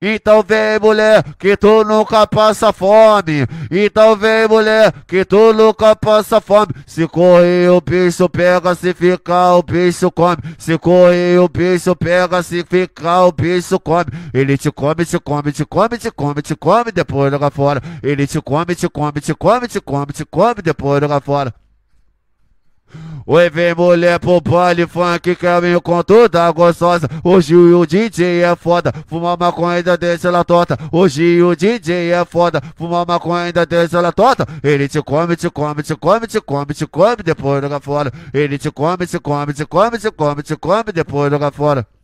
Então vem mulher que tu nunca passa fome. Então vem mulher que tu nunca passa fome. Se correr o bicho pega, se ficar o bicho come. Se correr o bicho pega, se ficar o bicho come. Ele te come, te come, te come, te come, te come, depois joga fora. Ele te come, te come, te come, te come, te come, depois joga fora. Oi, vem mulher pro baile funk, caminho com toda gostosa. Hoje o DJ é foda, fuma maconha ainda deixa ela torta. Hoje o DJ é foda, fuma maconha ainda deixa ela torta. Ele te come, te come, te come, te come, te come, depois joga fora. Ele te come, te come, te come, te come, te come, depois joga fora.